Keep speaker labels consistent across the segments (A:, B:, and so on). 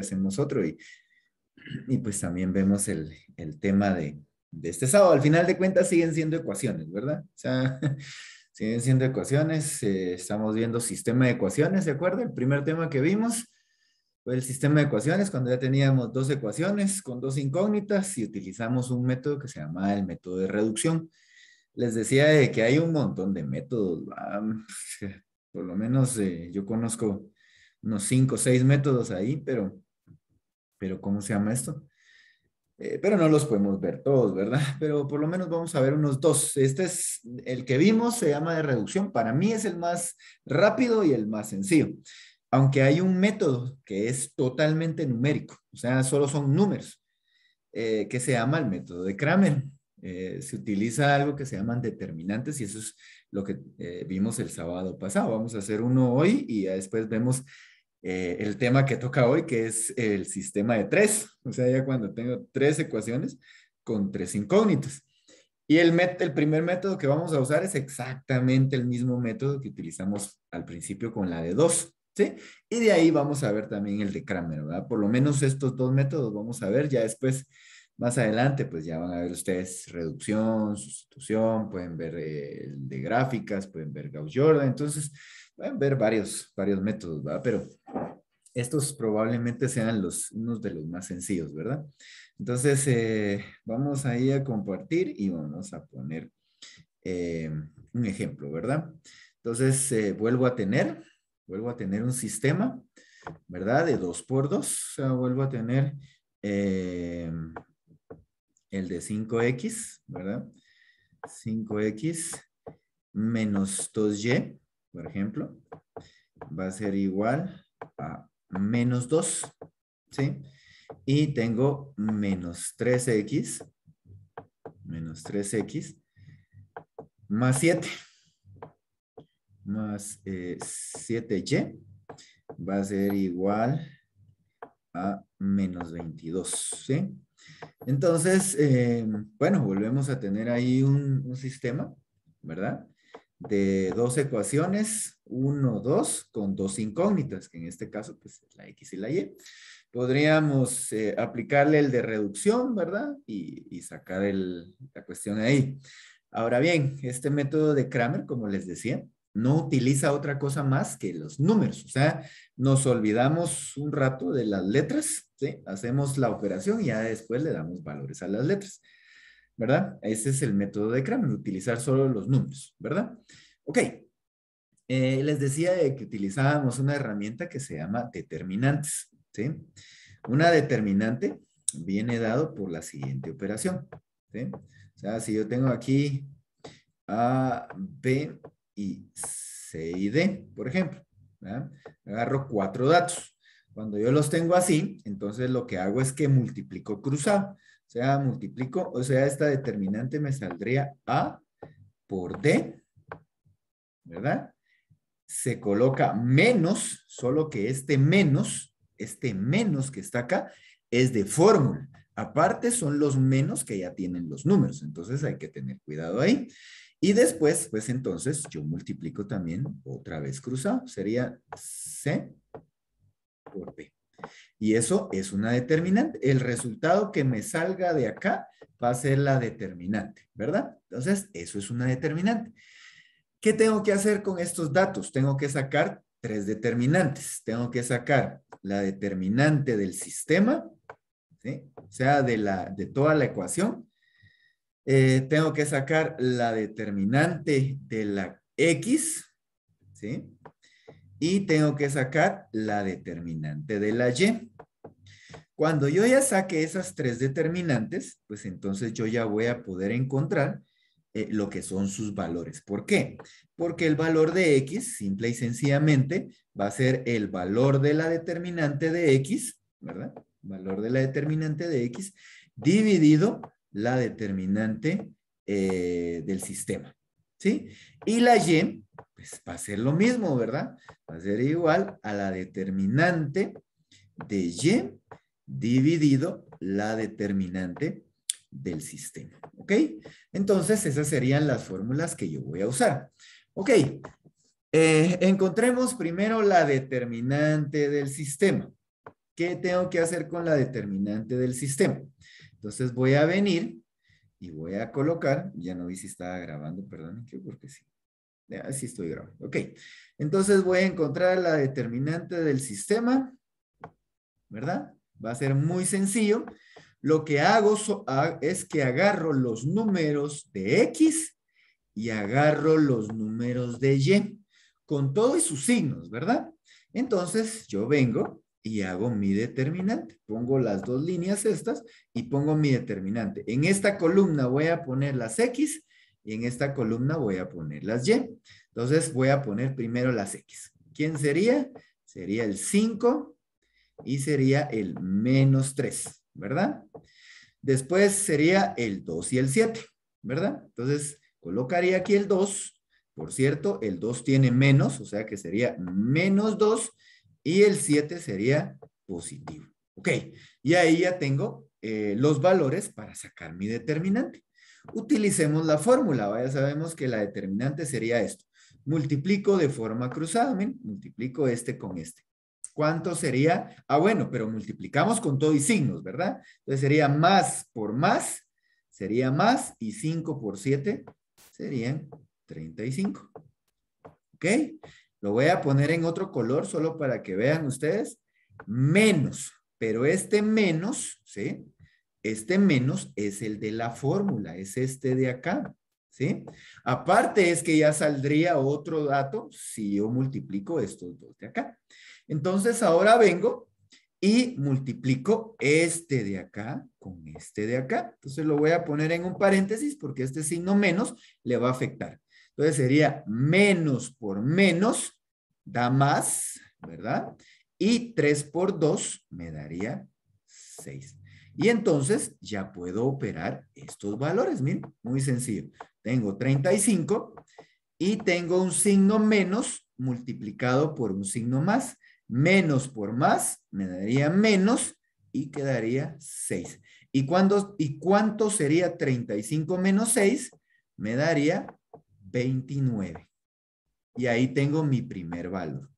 A: hacemos otro. Y, y pues también vemos el, tema de, este sábado. Al final de cuentas siguen siendo ecuaciones, ¿verdad? O sea, siguen siendo ecuaciones. Eh, estamos viendo sistema de ecuaciones, ¿de acuerdo? El primer tema que vimos fue el sistema de ecuaciones, cuando ya teníamos dos ecuaciones con dos incógnitas y utilizamos un método que se llama el método de reducción. Les decía que hay un montón de métodos, por lo menos eh, yo conozco unos cinco o seis métodos ahí, pero pero ¿cómo se llama esto? Eh, pero no los podemos ver todos, ¿verdad? Pero por lo menos vamos a ver unos dos. Este es el que vimos, se llama de reducción. Para mí es el más rápido y el más sencillo. Aunque hay un método que es totalmente numérico, o sea, solo son números, eh, que se llama el método de Kramer. Eh, se utiliza algo que se llaman determinantes y eso es lo que vimos el sábado pasado. Vamos a hacer uno hoy y después vemos eh, el tema que toca hoy, que es el sistema de tres, o sea, ya cuando tengo tres ecuaciones con tres incógnitas. Y el, el primer método que vamos a usar es exactamente el mismo método que utilizamos al principio con la de dos, ¿sí? Y de ahí vamos a ver también el de Cramer, ¿verdad? Por lo menos estos dos métodos vamos a ver ya después más adelante, pues ya van a ver ustedes reducción, sustitución, pueden ver eh, el de gráficas, pueden ver Gauss-Jordan. Entonces, pueden ver varios, varios métodos, ¿verdad? Pero estos probablemente sean los, unos de los más sencillos, ¿verdad? Entonces, eh, vamos ahí a compartir y vamos a poner eh, un ejemplo, ¿verdad? Entonces, eh, vuelvo a tener, vuelvo a tener un sistema, ¿verdad? De dos por dos, o sea, vuelvo a tener el de 5x, ¿verdad? 5x menos 2y por ejemplo, va a ser igual a menos 2, ¿sí? Y tengo menos 3x, menos 3x, más 7, más 7y, eh, va a ser igual a menos 22, ¿sí? Entonces, eh, bueno, volvemos a tener ahí un, un sistema, ¿verdad? de dos ecuaciones, 1, 2, con dos incógnitas, que en este caso pues es la X y la Y. Podríamos eh, aplicarle el de reducción, ¿verdad? Y, sacar el, la cuestión ahí. Ahora bien, este método de Kramer, como les decía, no utiliza otra cosa más que los números. O sea, nos olvidamos un rato de las letras, hacemos la operación y ya después le damos valores a las letras. ¿verdad? Ese es el método de Kramer, utilizar solo los números, ¿verdad? Ok, eh, les decía que utilizábamos una herramienta que se llama determinantes, ¿sí? Una determinante viene dado por la siguiente operación, ¿sí? O sea, si yo tengo aquí A, B y C y D, por ejemplo, agarro cuatro datos. Cuando yo los tengo así, entonces lo que hago es que multiplico cruzado. O sea, multiplico, o sea, esta determinante me saldría A por D, ¿verdad? Se coloca menos, solo que este menos, este menos que está acá, es de fórmula. Aparte son los menos que ya tienen los números, entonces hay que tener cuidado ahí. Y después, pues entonces yo multiplico también otra vez cruzado, sería C por B. Y eso es una determinante. El resultado que me salga de acá va a ser la determinante, ¿verdad? Entonces, eso es una determinante. ¿Qué tengo que hacer con estos datos? Tengo que sacar tres determinantes. Tengo que sacar la determinante del sistema, ¿sí? o sea, de, la, de toda la ecuación. Eh, tengo que sacar la determinante de la X, ¿sí? y tengo que sacar la determinante de la Y. Cuando yo ya saque esas tres determinantes, pues entonces yo ya voy a poder encontrar eh, lo que son sus valores. ¿Por qué? Porque el valor de X, simple y sencillamente, va a ser el valor de la determinante de X, ¿verdad? Valor de la determinante de X dividido la determinante eh, del sistema, ¿sí? Y la Y pues va a ser lo mismo, ¿verdad? Va a ser igual a la determinante de Y dividido la determinante del sistema, ¿ok? Entonces, esas serían las fórmulas que yo voy a usar. Ok, eh, encontremos primero la determinante del sistema. ¿Qué tengo que hacer con la determinante del sistema? Entonces voy a venir y voy a colocar, ya no vi si estaba grabando, perdón, porque sí, Así estoy grabando. Ok. Entonces voy a encontrar la determinante del sistema. ¿Verdad? Va a ser muy sencillo. Lo que hago es que agarro los números de X y agarro los números de Y. Con todos sus signos, ¿verdad? Entonces yo vengo y hago mi determinante. Pongo las dos líneas estas y pongo mi determinante. En esta columna voy a poner las X y en esta columna voy a poner las Y. Entonces voy a poner primero las X. ¿Quién sería? Sería el 5 y sería el menos 3, ¿verdad? Después sería el 2 y el 7, ¿verdad? Entonces colocaría aquí el 2. Por cierto, el 2 tiene menos, o sea que sería menos 2 y el 7 sería positivo. Ok, y ahí ya tengo eh, los valores para sacar mi determinante utilicemos la fórmula, ya sabemos que la determinante sería esto. Multiplico de forma cruzada, multiplico este con este. ¿Cuánto sería? Ah, bueno, pero multiplicamos con todo y signos, ¿verdad? Entonces sería más por más, sería más, y 5 por 7 serían 35. ¿Ok? Lo voy a poner en otro color solo para que vean ustedes. Menos, pero este menos, ¿sí? Este menos es el de la fórmula, es este de acá. ¿Sí? Aparte es que ya saldría otro dato si yo multiplico estos dos de acá. Entonces ahora vengo y multiplico este de acá con este de acá. Entonces lo voy a poner en un paréntesis porque este signo menos le va a afectar. Entonces sería menos por menos da más, ¿verdad? Y 3 por 2 me daría 6. Y entonces ya puedo operar estos valores. Miren, muy sencillo. Tengo 35 y tengo un signo menos multiplicado por un signo más. Menos por más me daría menos y quedaría 6. ¿Y, ¿Y cuánto sería 35 menos 6? Me daría 29. Y ahí tengo mi primer valor.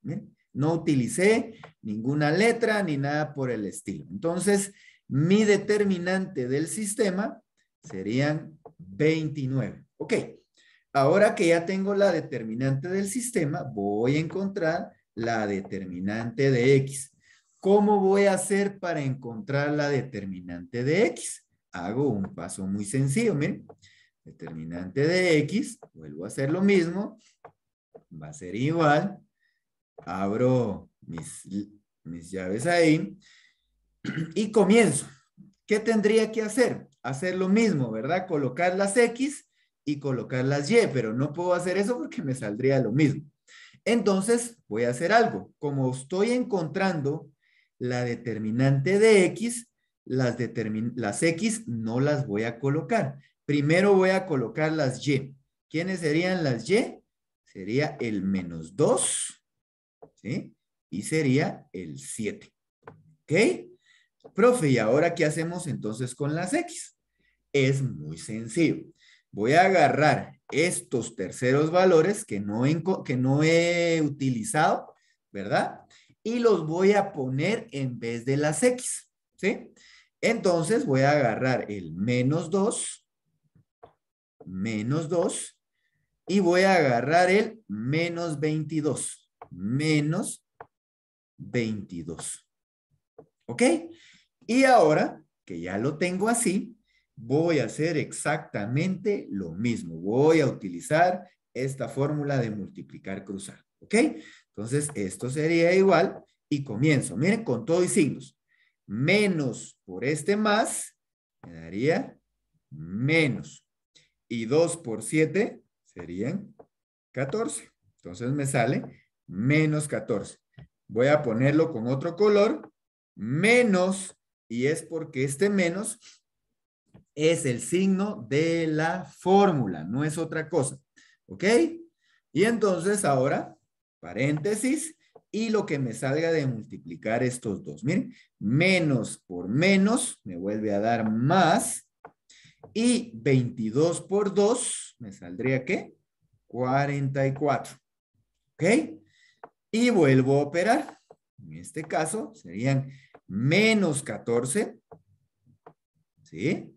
A: no utilicé ninguna letra ni nada por el estilo. Entonces, mi determinante del sistema serían 29. Ok, ahora que ya tengo la determinante del sistema, voy a encontrar la determinante de X. ¿Cómo voy a hacer para encontrar la determinante de X? Hago un paso muy sencillo, miren. Determinante de X, vuelvo a hacer lo mismo. Va a ser igual. Abro mis, mis llaves ahí y comienzo. ¿Qué tendría que hacer? Hacer lo mismo, ¿verdad? Colocar las X y colocar las Y, pero no puedo hacer eso porque me saldría lo mismo. Entonces voy a hacer algo. Como estoy encontrando la determinante de X, las, X no las voy a colocar. Primero voy a colocar las Y. ¿Quiénes serían las Y? Sería el menos 2, ¿sí? Y sería el 7. ¿Ok? Profe, ¿y ahora qué hacemos entonces con las X? Es muy sencillo. Voy a agarrar estos terceros valores que no, he, que no he utilizado, ¿verdad? Y los voy a poner en vez de las X, ¿sí? Entonces voy a agarrar el menos 2, menos 2, y voy a agarrar el menos 22, menos 22. ¿Ok? Y ahora que ya lo tengo así, voy a hacer exactamente lo mismo. Voy a utilizar esta fórmula de multiplicar cruzar. ¿Ok? Entonces, esto sería igual y comienzo. Miren, con todo y signos. Menos por este más, me daría menos. Y 2 por 7 serían 14. Entonces me sale menos 14. Voy a ponerlo con otro color. Menos y es porque este menos es el signo de la fórmula, no es otra cosa. ¿Ok? Y entonces ahora, paréntesis, y lo que me salga de multiplicar estos dos. Miren, menos por menos me vuelve a dar más. Y 22 por 2 me saldría ¿qué? 44. ¿Ok? Y vuelvo a operar. En este caso serían menos 14, ¿sí?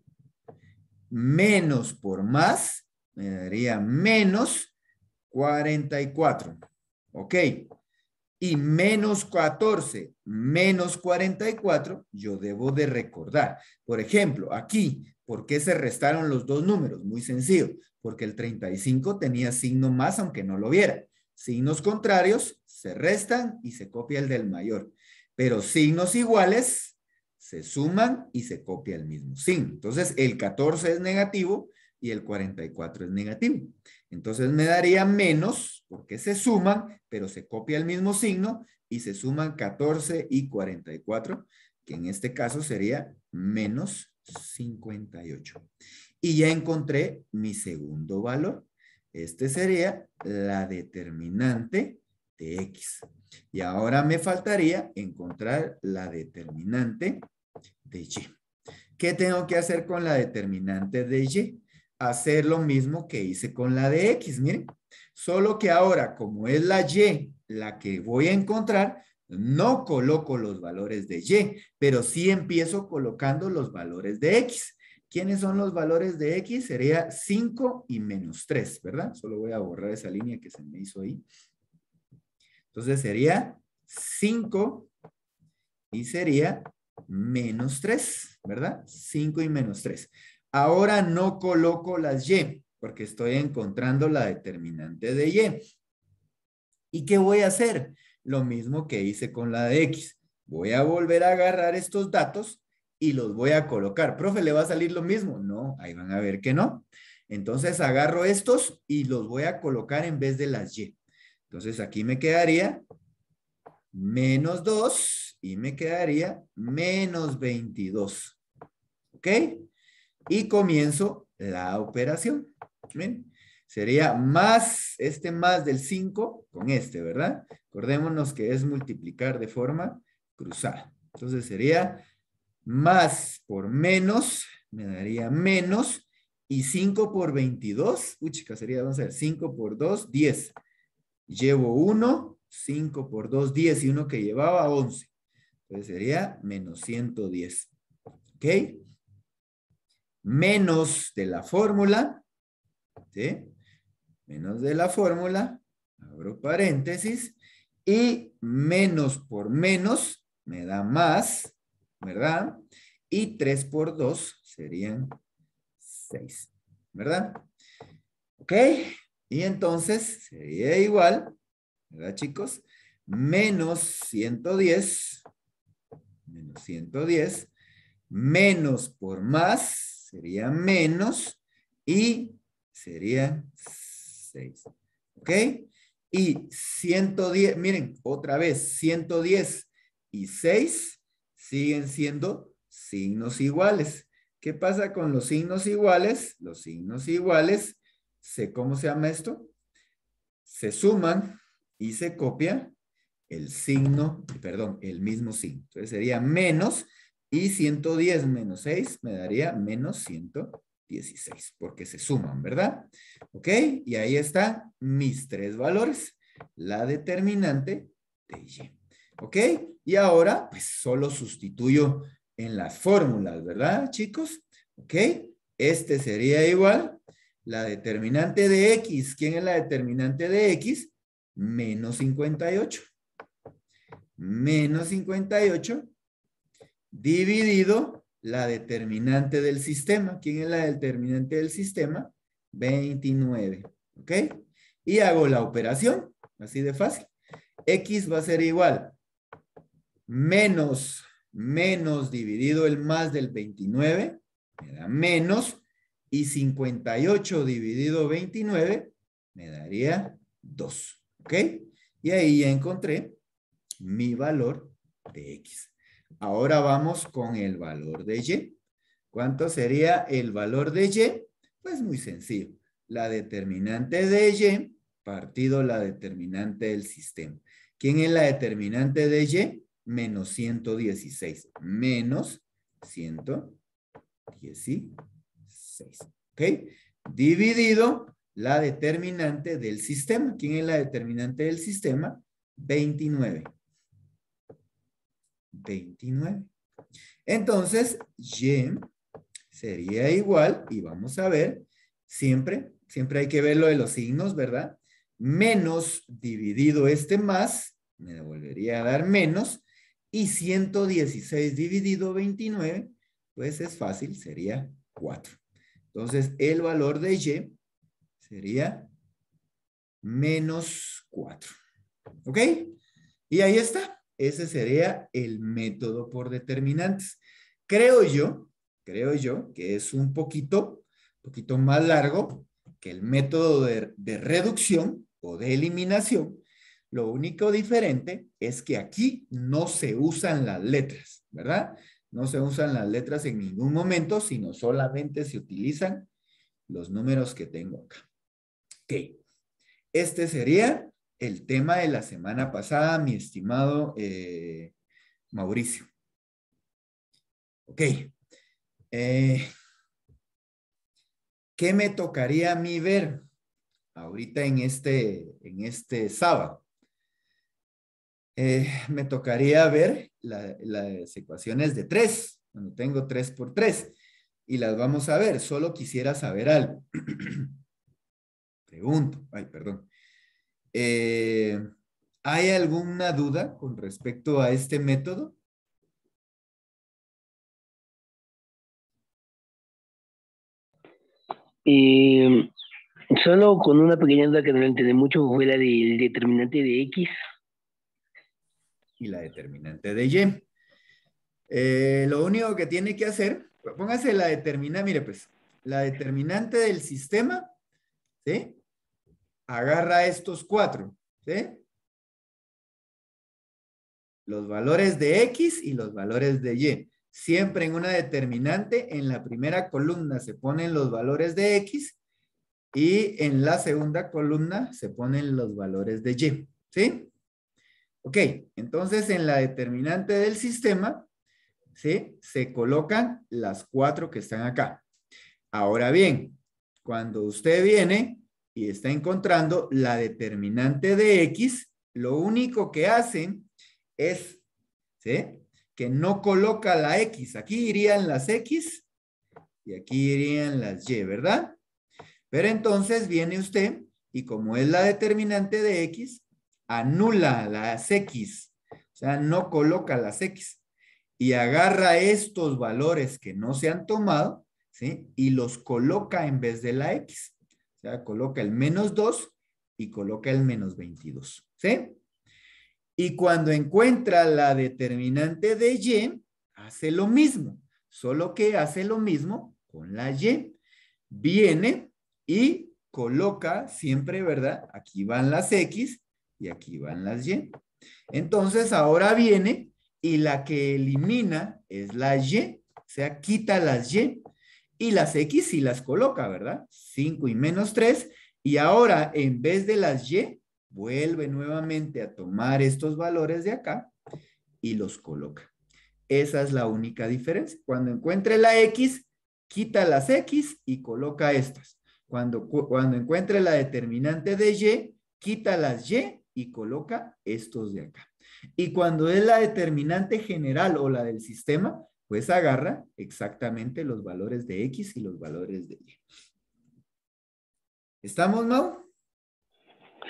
A: Menos por más, me daría menos 44, ¿ok? Y menos 14, menos 44, yo debo de recordar. Por ejemplo, aquí, ¿por qué se restaron los dos números? Muy sencillo, porque el 35 tenía signo más aunque no lo viera. Signos contrarios se restan y se copia el del mayor pero signos iguales se suman y se copia el mismo signo. Entonces, el 14 es negativo y el 44 es negativo. Entonces, me daría menos porque se suman, pero se copia el mismo signo y se suman 14 y 44, que en este caso sería menos 58. Y ya encontré mi segundo valor. Este sería la determinante de X. Y ahora me faltaría encontrar la determinante de Y. ¿Qué tengo que hacer con la determinante de Y? Hacer lo mismo que hice con la de X, miren. Solo que ahora, como es la Y la que voy a encontrar, no coloco los valores de Y, pero sí empiezo colocando los valores de X. ¿Quiénes son los valores de X? Sería 5 y menos 3, ¿verdad? Solo voy a borrar esa línea que se me hizo ahí. Entonces sería 5 y sería menos 3, ¿verdad? 5 y menos 3. Ahora no coloco las Y porque estoy encontrando la determinante de Y. ¿Y qué voy a hacer? Lo mismo que hice con la de X. Voy a volver a agarrar estos datos y los voy a colocar. Profe, ¿le va a salir lo mismo? No, ahí van a ver que no. Entonces agarro estos y los voy a colocar en vez de las Y. Entonces aquí me quedaría menos 2 y me quedaría menos 22. ¿Ok? Y comienzo la operación. ¿Ven? Sería más, este más del 5 con este, ¿verdad? Acordémonos que es multiplicar de forma cruzada. Entonces sería más por menos, me daría menos, y 5 por 22, uy chicas! sería, vamos a ver, 5 por 2, 10. Llevo 1, 5 por 2, 10 y uno que llevaba 11. Entonces sería menos 110. ¿Ok? Menos de la fórmula. ¿Sí? Menos de la fórmula. Abro paréntesis. Y menos por menos me da más, ¿verdad? Y 3 por 2 serían 6, ¿verdad? ¿Ok? Y entonces sería igual, ¿verdad chicos? Menos 110, menos 110, menos por más sería menos y sería 6. ¿Ok? Y 110, miren, otra vez, 110 y 6 siguen siendo signos iguales. ¿Qué pasa con los signos iguales? Los signos iguales sé ¿cómo se llama esto? Se suman y se copia el signo, perdón, el mismo signo. Entonces sería menos y 110 menos 6 me daría menos 116, porque se suman, ¿verdad? ¿Ok? Y ahí están mis tres valores, la determinante de Y. ¿Ok? Y ahora, pues solo sustituyo en las fórmulas, ¿verdad, chicos? ¿Ok? Este sería igual la determinante de X. ¿Quién es la determinante de X? Menos 58. Menos 58 dividido la determinante del sistema. ¿Quién es la determinante del sistema? 29. ¿Ok? Y hago la operación, así de fácil. X va a ser igual menos, menos dividido el más del 29, me da menos y 58 dividido 29 me daría 2. ¿Ok? Y ahí ya encontré mi valor de X. Ahora vamos con el valor de Y. ¿Cuánto sería el valor de Y? Pues muy sencillo. La determinante de Y partido la determinante del sistema. ¿Quién es la determinante de Y? Menos 116. Menos 116. ¿Ok? Dividido la determinante del sistema. ¿Quién es la determinante del sistema? 29. 29. Entonces, Y sería igual, y vamos a ver, siempre, siempre hay que ver lo de los signos, ¿verdad? Menos dividido este más, me devolvería a dar menos, y 116 dividido 29, pues es fácil, sería 4. Entonces, el valor de Y sería menos 4. ¿Ok? Y ahí está. Ese sería el método por determinantes. Creo yo, creo yo que es un poquito, poquito más largo que el método de, de reducción o de eliminación. Lo único diferente es que aquí no se usan las letras, ¿verdad? No se usan las letras en ningún momento, sino solamente se utilizan los números que tengo acá. Ok. Este sería el tema de la semana pasada, mi estimado eh, Mauricio. Ok. Eh, ¿Qué me tocaría a mí ver ahorita en este, en este sábado? Eh, me tocaría ver las ecuaciones de 3, cuando tengo 3 por 3, y las vamos a ver, solo quisiera saber algo. Pregunto, ay, perdón. Eh, ¿Hay alguna duda con respecto a este método? y em, solo con una pequeña duda que no entendí mucho, fue la del determinante de X y la determinante de Y. Eh, lo único que tiene que hacer, póngase la determinante, mire pues, la determinante del sistema, ¿sí? Agarra estos cuatro, ¿sí? Los valores de X y los valores de Y. Siempre en una determinante, en la primera columna se ponen los valores de X y en la segunda columna se ponen los valores de Y, ¿sí? Ok, entonces en la determinante del sistema, ¿sí? Se colocan las cuatro que están acá. Ahora bien, cuando usted viene y está encontrando la determinante de X, lo único que hacen es, ¿sí? Que no coloca la X. Aquí irían las X y aquí irían las Y, ¿verdad? Pero entonces viene usted y como es la determinante de X, anula las X, o sea, no coloca las X y agarra estos valores que no se han tomado, ¿sí? Y los coloca en vez de la X. O sea, coloca el menos 2 y coloca el menos 22, ¿sí? Y cuando encuentra la determinante de Y, hace lo mismo, solo que hace lo mismo con la Y. Viene y coloca siempre, ¿verdad? Aquí van las X y aquí van las Y. Entonces ahora viene y la que elimina es la Y, o sea, quita las Y y las X y las coloca, ¿verdad? 5 y menos 3 y ahora en vez de las Y vuelve nuevamente a tomar estos valores de acá y los coloca. Esa es la única diferencia. Cuando encuentre la X, quita las X y coloca estas. Cuando, cuando encuentre la determinante de Y, quita las Y y coloca estos de acá. Y cuando es la determinante general o la del sistema, pues agarra exactamente los valores de X y los valores de Y. ¿Estamos, no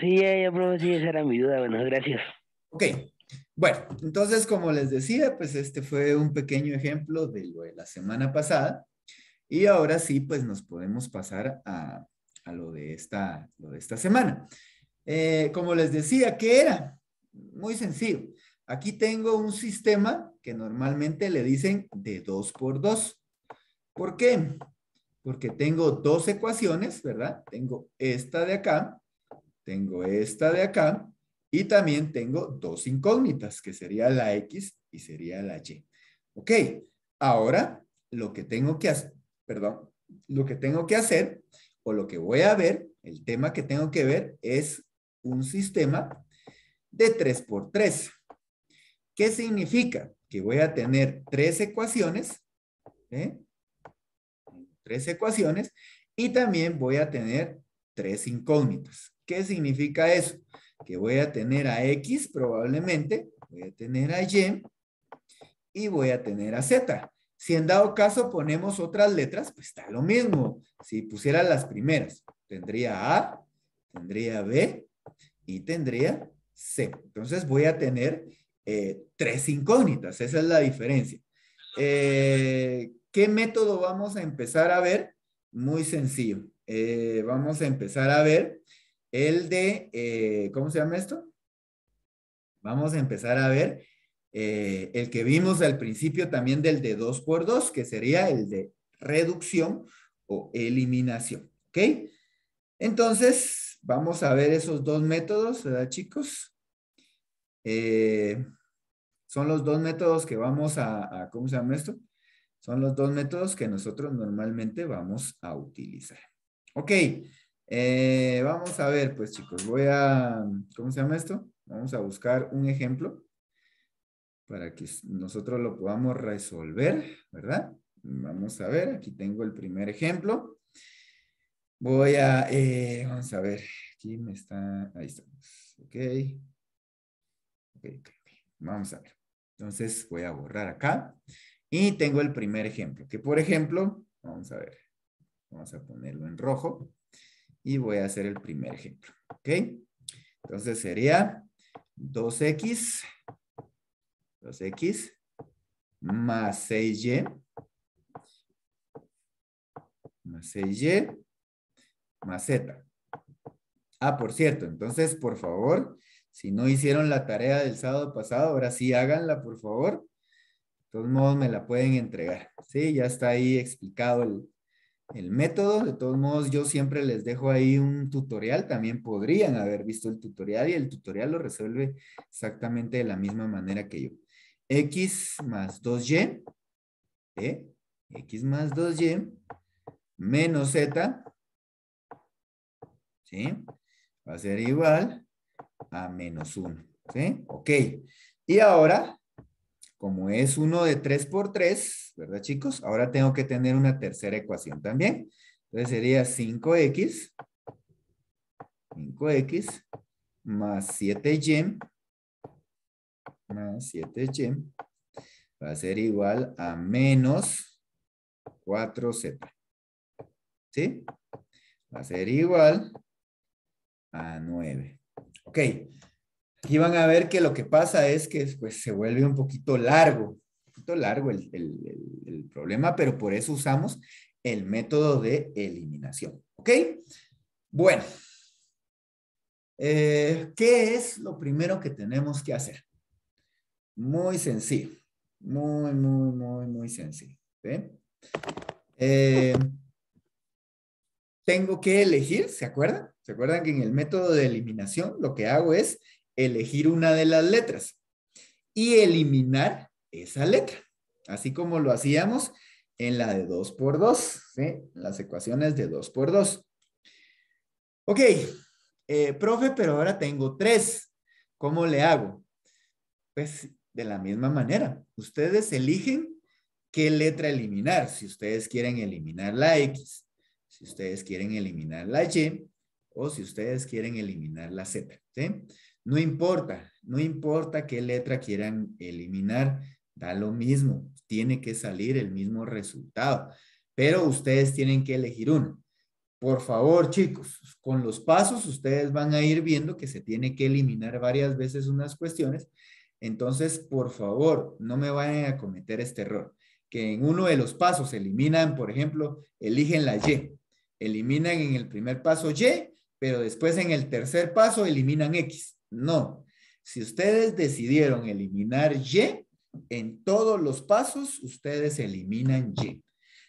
A: Sí, ya, sí, esa era mi duda. Bueno, gracias. Ok. Bueno, entonces, como les decía, pues este fue un pequeño ejemplo de lo de la semana pasada. Y ahora sí, pues nos podemos pasar a, lo, de esta, lo de esta semana. Eh, como les decía, ¿qué era? Muy sencillo. Aquí tengo un sistema que normalmente le dicen de 2 por 2. ¿Por qué? Porque tengo dos ecuaciones, ¿verdad? Tengo esta de acá, tengo esta de acá, y también tengo dos incógnitas, que sería la X y sería la Y. Ok, ahora lo que tengo que hacer, perdón, lo que tengo que hacer, o lo que voy a ver, el tema que tengo que ver es un sistema de 3 por ¿Qué significa? Que voy a tener tres ecuaciones, ¿eh? tres ecuaciones, y también voy a tener tres incógnitas. ¿Qué significa eso? Que voy a tener a X probablemente, voy a tener a Y, y voy a tener a Z. Si en dado caso ponemos otras letras, pues está lo mismo. Si pusiera las primeras, tendría A, tendría B, y tendría C. Entonces voy a tener eh, tres incógnitas, esa es la diferencia. Eh, ¿Qué método vamos a empezar a ver? Muy sencillo. Eh, vamos a empezar a ver el de, ¿cómo se llama esto? Vamos a empezar a ver el que vimos al principio también del de 2 por 2 que sería el de reducción o eliminación. ¿Ok? Entonces, Vamos a ver esos dos métodos, ¿verdad, chicos? Eh, son los dos métodos que vamos a, ¿cómo se llama esto? Son los dos métodos que nosotros normalmente vamos a utilizar. Ok, eh, vamos a ver, pues chicos, voy a, ¿cómo se llama esto? Vamos a buscar un ejemplo para que nosotros lo podamos resolver, ¿verdad? Vamos a ver, aquí tengo el primer ejemplo. Voy a, eh, vamos a ver, aquí me está, ahí estamos, ok. ok, vamos a ver. Entonces voy a borrar acá y tengo el primer ejemplo, que por ejemplo, vamos a ver, vamos a ponerlo en rojo y voy a hacer el primer ejemplo, ok. Entonces sería 2x, 2x más 6y, más 6y más z Ah, por cierto, entonces, por favor, si no hicieron la tarea del sábado pasado, ahora sí háganla, por favor. De todos modos, me la pueden entregar. Sí, ya está ahí explicado el, el método. De todos modos, yo siempre les dejo ahí un tutorial. También podrían haber visto el tutorial y el tutorial lo resuelve exactamente de la misma manera que yo. X más 2Y, ¿eh? X más 2Y menos Z ¿sí? Va a ser igual a menos 1, ¿sí? Ok. Y ahora, como es 1 de 3 por 3, ¿verdad chicos? Ahora tengo que tener una tercera ecuación también. Entonces sería 5x, 5x más 7y más 7y va a ser igual a menos 4z. ¿Sí? Va a ser igual a 9. Ok, aquí van a ver que lo que pasa es que pues, se vuelve un poquito largo, un poquito largo el, problema, pero por eso usamos el método de eliminación. ¿Ok? Bueno, eh, ¿qué es lo primero que tenemos que hacer? Muy sencillo, muy, muy, muy, muy sencillo. Eh, tengo que elegir, ¿se acuerdan? ¿Se acuerdan que en el método de eliminación lo que hago es elegir una de las letras y eliminar esa letra? Así como lo hacíamos en la de 2 por 2, ¿sí? las ecuaciones de 2 por 2. Ok, eh, profe, pero ahora tengo 3. ¿Cómo le hago? Pues de la misma manera, ustedes eligen qué letra eliminar. Si ustedes quieren eliminar la X, si ustedes quieren eliminar la Y, o si ustedes quieren eliminar la Z. ¿sí? No importa, no importa qué letra quieran eliminar, da lo mismo, tiene que salir el mismo resultado, pero ustedes tienen que elegir uno. Por favor, chicos, con los pasos ustedes van a ir viendo que se tiene que eliminar varias veces unas cuestiones. Entonces, por favor, no me vayan a cometer este error, que en uno de los pasos eliminan, por ejemplo, eligen la Y, eliminan en el primer paso Y pero después en el tercer paso eliminan X. No. Si ustedes decidieron eliminar Y, en todos los pasos ustedes eliminan Y.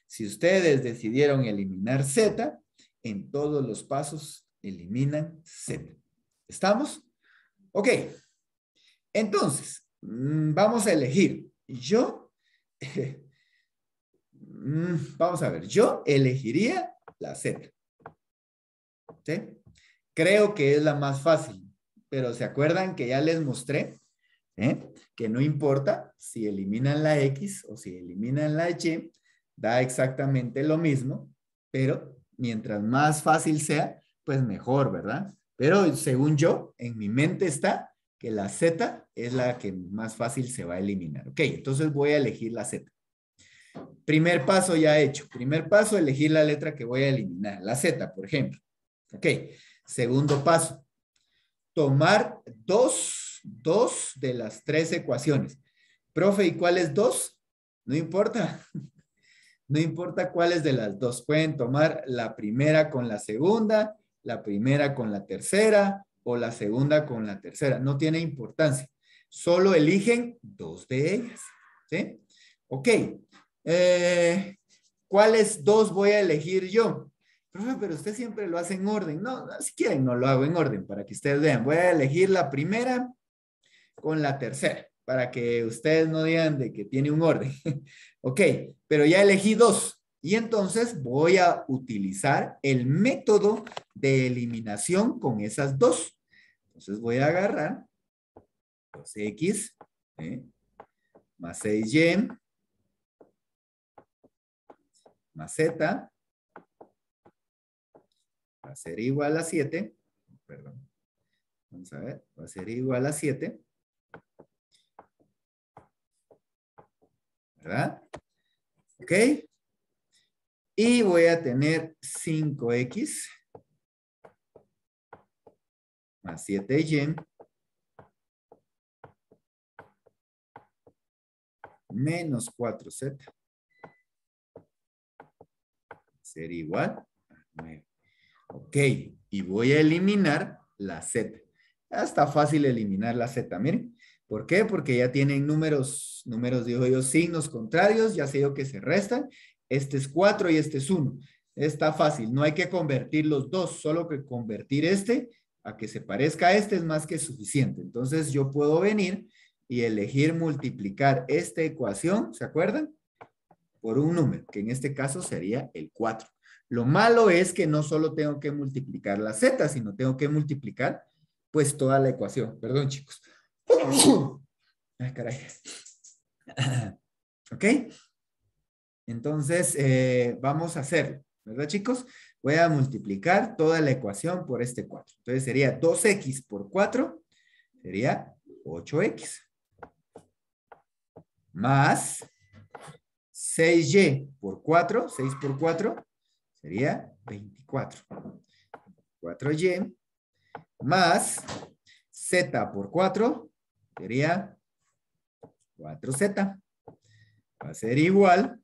A: Si ustedes decidieron eliminar Z, en todos los pasos eliminan Z. ¿Estamos? Ok. Entonces, mm, vamos a elegir. Yo, mm, vamos a ver, yo elegiría la Z. Creo que es la más fácil, pero ¿se acuerdan que ya les mostré? ¿eh? Que no importa si eliminan la X o si eliminan la Y, da exactamente lo mismo, pero mientras más fácil sea, pues mejor, ¿verdad? Pero según yo, en mi mente está que la Z es la que más fácil se va a eliminar. Ok, entonces voy a elegir la Z. Primer paso ya hecho. Primer paso, elegir la letra que voy a eliminar, la Z, por ejemplo. Ok, segundo paso. Tomar dos, dos de las tres ecuaciones. Profe, ¿y cuáles dos? No importa. No importa cuáles de las dos. Pueden tomar la primera con la segunda, la primera con la tercera o la segunda con la tercera. No tiene importancia. Solo eligen dos de ellas. ¿Sí? Ok. Eh, ¿Cuáles dos voy a elegir yo? pero usted siempre lo hace en orden. No, si quieren, no lo hago en orden para que ustedes vean. Voy a elegir la primera con la tercera para que ustedes no digan de que tiene un orden. ok, pero ya elegí dos. Y entonces voy a utilizar el método de eliminación con esas dos. Entonces voy a agarrar los x ¿eh? más 6y más z va a ser igual a 7, perdón, vamos a ver, va a ser igual a 7, ¿verdad? ¿Ok? Y voy a tener 5x más 7y menos 4z ser igual a 9. Ok, y voy a eliminar la Z. está fácil eliminar la Z, miren. ¿Por qué? Porque ya tienen números, números, digo yo, signos contrarios, ya sé yo que se restan. Este es 4 y este es 1. Está fácil, no hay que convertir los dos, solo que convertir este a que se parezca a este es más que suficiente. Entonces yo puedo venir y elegir multiplicar esta ecuación, ¿se acuerdan? Por un número, que en este caso sería el 4. Lo malo es que no solo tengo que multiplicar la z, sino tengo que multiplicar pues toda la ecuación. Perdón, chicos. Ay, caray. ¿Ok? Entonces, eh, vamos a hacer, ¿verdad, chicos? Voy a multiplicar toda la ecuación por este 4. Entonces, sería 2x por 4, sería 8x. Más 6y por 4, 6 por 4, Sería 24. 4y más z por 4 sería 4z. Va a ser igual.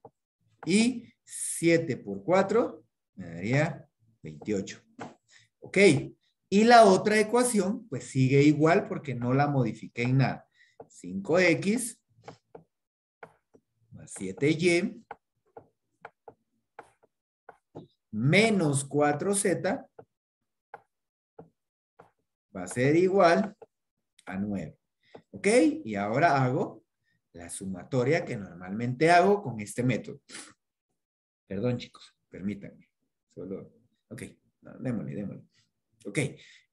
A: Y 7 por 4 me daría 28. Ok. Y la otra ecuación, pues sigue igual porque no la modifiqué en nada. 5x más 7y menos 4z va a ser igual a 9. ¿Ok? Y ahora hago la sumatoria que normalmente hago con este método. Perdón, chicos, permítanme. Solo, ok, démosle, démosle. Ok,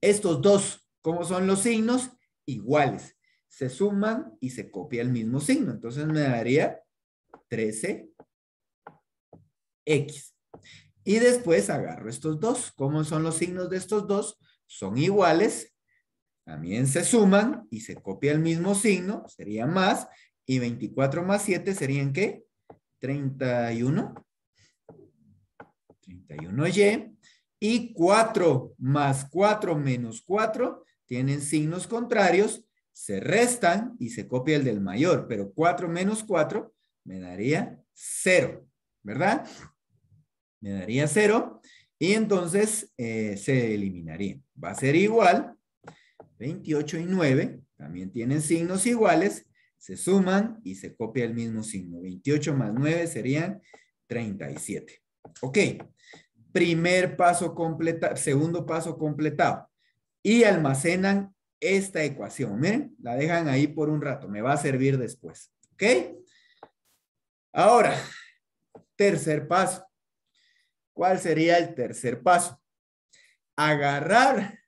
A: estos dos, ¿cómo son los signos? Iguales. Se suman y se copia el mismo signo. Entonces me daría 13x. Y después agarro estos dos. ¿Cómo son los signos de estos dos? Son iguales. También se suman y se copia el mismo signo. Sería más. Y 24 más 7 serían ¿qué? 31. 31Y. Y 4 más 4 menos 4 tienen signos contrarios. Se restan y se copia el del mayor. Pero 4 menos 4 me daría 0. ¿Verdad? me daría cero y entonces eh, se eliminaría. Va a ser igual, 28 y 9, también tienen signos iguales, se suman y se copia el mismo signo. 28 más 9 serían 37. Ok, primer paso completado, segundo paso completado. Y almacenan esta ecuación. Miren, la dejan ahí por un rato, me va a servir después. ¿Ok? Ahora, tercer paso. ¿Cuál sería el tercer paso? Agarrar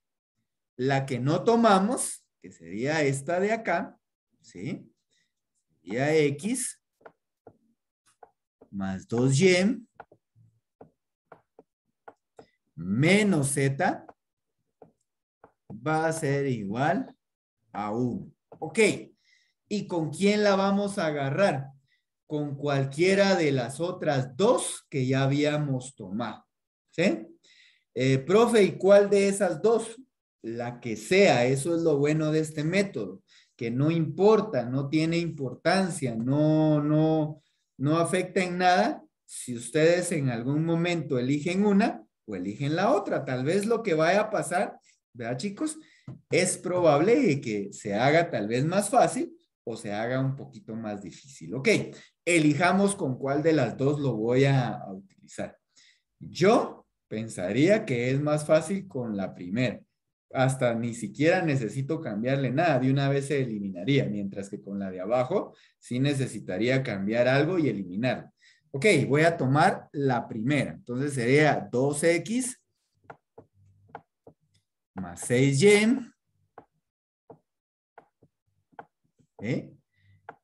A: la que no tomamos, que sería esta de acá, ¿sí? Sería X más 2Y menos Z va a ser igual a 1. Ok. ¿Y con quién la vamos a agarrar? con cualquiera de las otras dos que ya habíamos tomado. ¿Sí? Eh, profe, ¿y cuál de esas dos? La que sea, eso es lo bueno de este método, que no importa, no tiene importancia, no, no, no afecta en nada. Si ustedes en algún momento eligen una o eligen la otra, tal vez lo que vaya a pasar, ¿verdad chicos? Es probable que se haga tal vez más fácil o se haga un poquito más difícil. Ok, elijamos con cuál de las dos lo voy a, utilizar. Yo pensaría que es más fácil con la primera. Hasta ni siquiera necesito cambiarle nada, de una vez se eliminaría, mientras que con la de abajo sí necesitaría cambiar algo y eliminarlo. Ok, voy a tomar la primera. Entonces sería 2x más 6y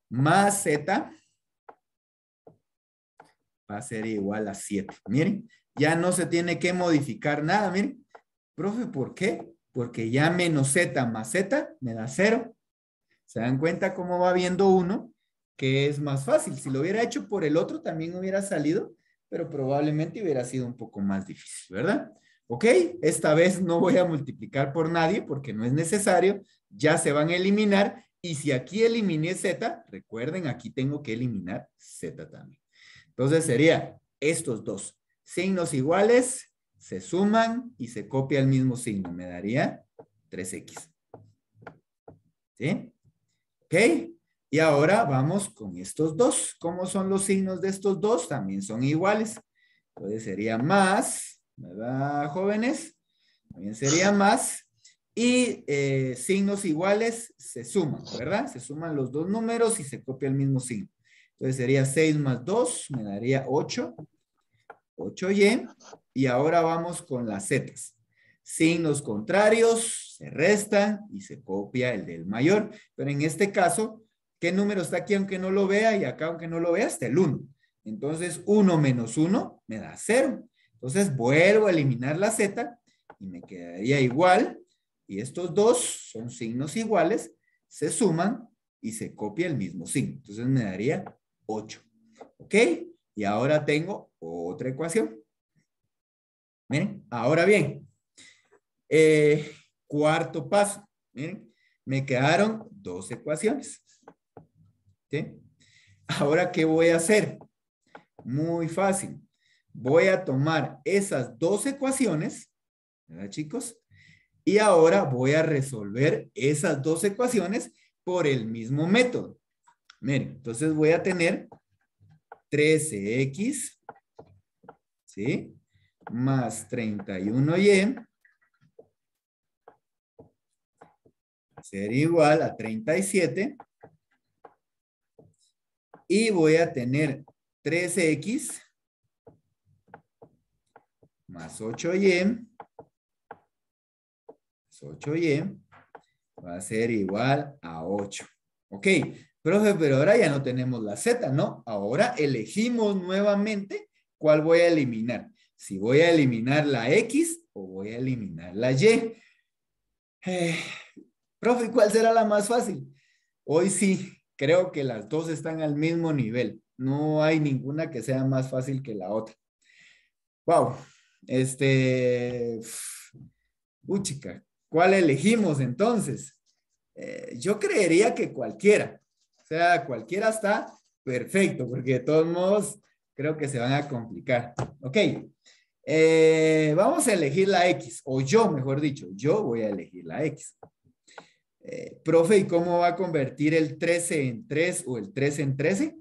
A: Más Z va a ser igual a 7. Miren, ya no se tiene que modificar nada, miren. Profe, ¿por qué? Porque ya menos Z más Z me da 0. ¿Se dan cuenta cómo va viendo uno? Que es más fácil. Si lo hubiera hecho por el otro, también hubiera salido, pero probablemente hubiera sido un poco más difícil, ¿verdad? Ok, esta vez no voy a multiplicar por nadie porque no es necesario, ya se van a eliminar y si aquí eliminé Z, recuerden, aquí tengo que eliminar Z también. Entonces sería estos dos signos iguales, se suman y se copia el mismo signo. Me daría 3X. ¿Sí? ¿Ok? Y ahora vamos con estos dos. ¿Cómo son los signos de estos dos? También son iguales. Entonces sería más, ¿verdad, jóvenes? También sería más y eh, signos iguales se suman, ¿verdad? Se suman los dos números y se copia el mismo signo. Entonces sería 6 más 2, me daría 8, 8y, y ahora vamos con las zetas. Signos contrarios, se restan y se copia el del mayor. Pero en este caso, ¿qué número está aquí aunque no lo vea? Y acá aunque no lo vea, está el 1. Entonces 1 menos 1 me da 0. Entonces vuelvo a eliminar la z y me quedaría igual y estos dos son signos iguales, se suman y se copia el mismo signo. Entonces me daría 8. ¿Ok? Y ahora tengo otra ecuación. Miren, ahora bien, eh, cuarto paso. Miren, me quedaron dos ecuaciones. Ahora, ¿qué voy a hacer? Muy fácil. Voy a tomar esas dos ecuaciones, ¿verdad, chicos? Y ahora voy a resolver esas dos ecuaciones por el mismo método. Miren, entonces voy a tener 13x, ¿sí? Más 31y ser igual a 37. Y voy a tener 13x más 8y 8y va a ser igual a 8. Ok, profe, pero ahora ya no tenemos la z, ¿no? Ahora elegimos nuevamente cuál voy a eliminar. Si voy a eliminar la x o voy a eliminar la y. Eh, profe, ¿cuál será la más fácil? Hoy sí, creo que las dos están al mismo nivel. No hay ninguna que sea más fácil que la otra. Wow, este, Uchica, ¿Cuál elegimos entonces? Eh, yo creería que cualquiera. O sea, cualquiera está perfecto, porque de todos modos creo que se van a complicar. Ok. Eh, vamos a elegir la X, o yo, mejor dicho, yo voy a elegir la X. Eh, profe, ¿y cómo va a convertir el 13 en 3 o el 13 en 13?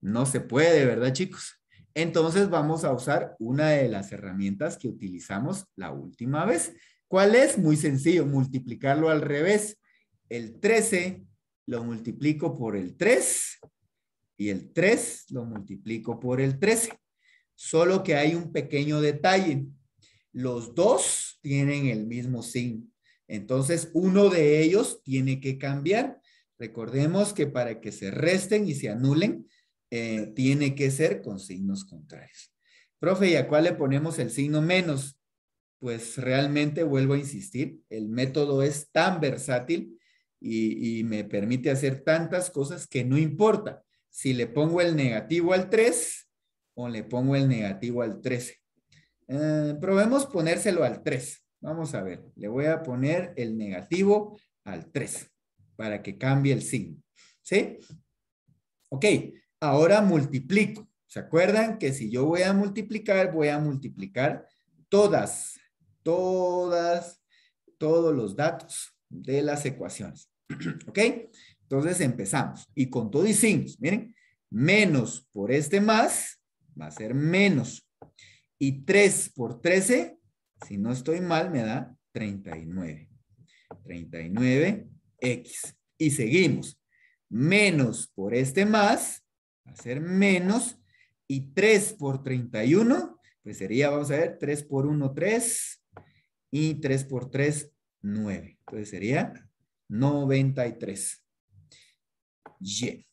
A: No se puede, ¿verdad, chicos? Entonces vamos a usar una de las herramientas que utilizamos la última vez, ¿Cuál es? Muy sencillo, multiplicarlo al revés. El 13 lo multiplico por el 3 y el 3 lo multiplico por el 13. Solo que hay un pequeño detalle. Los dos tienen el mismo signo. Entonces, uno de ellos tiene que cambiar. Recordemos que para que se resten y se anulen, eh, tiene que ser con signos contrarios. Profe, ¿y a cuál le ponemos el signo menos? pues realmente vuelvo a insistir, el método es tan versátil y, me permite hacer tantas cosas que no importa si le pongo el negativo al 3 o le pongo el negativo al 13. Eh, probemos ponérselo al 3. Vamos a ver, le voy a poner el negativo al 3 para que cambie el signo. ¿Sí? Ok, ahora multiplico. ¿Se acuerdan que si yo voy a multiplicar, voy a multiplicar todas todas, todos los datos de las ecuaciones. ¿Ok? Entonces empezamos. Y con todo y signos, miren, menos por este más va a ser menos. Y 3 por 13, si no estoy mal, me da 39. 39x. Y seguimos. Menos por este más va a ser menos. Y 3 por 31, pues sería, vamos a ver, 3 por 1, 3 y 3 por 3, 9. Entonces sería 93. Y.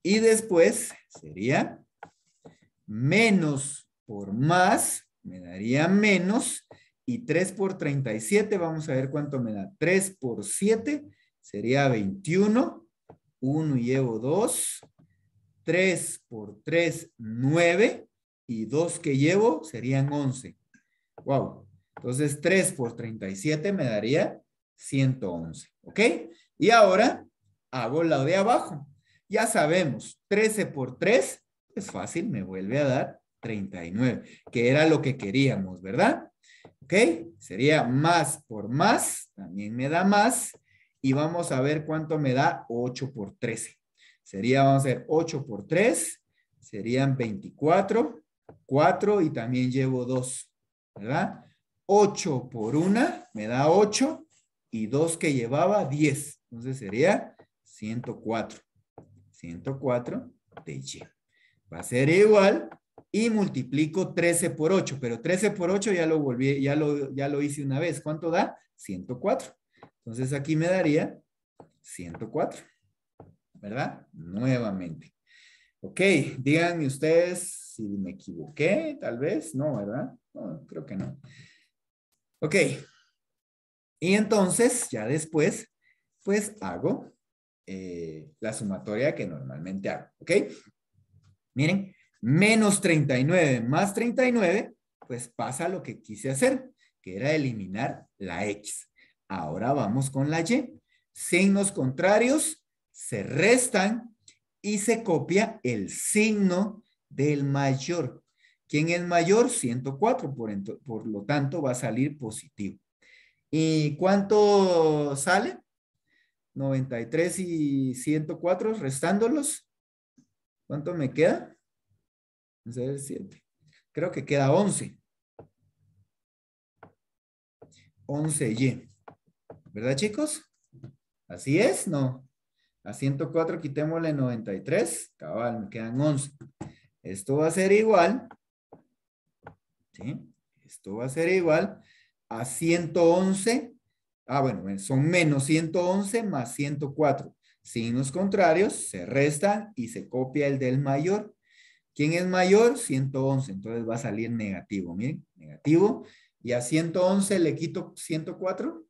A: Y después sería menos por más, me daría menos. Y 3 por 37, vamos a ver cuánto me da. 3 por 7 sería 21. 1 llevo 2. 3 por 3, 9. Y 2 que llevo serían 11. Wow, entonces, 3 por 37 me daría 111, ¿ok? Y ahora hago la de abajo. Ya sabemos, 13 por 3, es fácil, me vuelve a dar 39, que era lo que queríamos, ¿verdad? ¿Ok? Sería más por más, también me da más. Y vamos a ver cuánto me da 8 por 13. Sería, vamos a ver, 8 por 3, serían 24, 4 y también llevo 2, ¿verdad? 8 por 1 me da 8 y 2 que llevaba 10. Entonces sería 104. 104 de Y. Va a ser igual y multiplico 13 por 8, pero 13 por 8 ya lo volví, ya lo, ya lo hice una vez. ¿Cuánto da? 104. Entonces aquí me daría 104. ¿Verdad? Nuevamente. Ok, díganme ustedes si me equivoqué, tal vez. No, ¿verdad? No, creo que no. Ok. Y entonces, ya después, pues hago eh, la sumatoria que normalmente hago. ¿Ok? Miren, menos 39 más 39, pues pasa lo que quise hacer, que era eliminar la X. Ahora vamos con la Y. Signos contrarios se restan y se copia el signo del mayor. ¿Quién es mayor? 104, por, lo tanto va a salir positivo. ¿Y cuánto sale? 93 y 104, restándolos. ¿Cuánto me queda? a ver, 7. Creo que queda 11. 11Y. ¿Verdad, chicos? Así es, ¿no? A 104 quitémosle 93. Cabal, me quedan 11. Esto va a ser igual ¿sí? Esto va a ser igual a 111. Ah, bueno, son menos 111 más 104. Signos contrarios se restan y se copia el del mayor. ¿Quién es mayor? 111. Entonces va a salir negativo. Miren, negativo. Y a 111 le quito 104.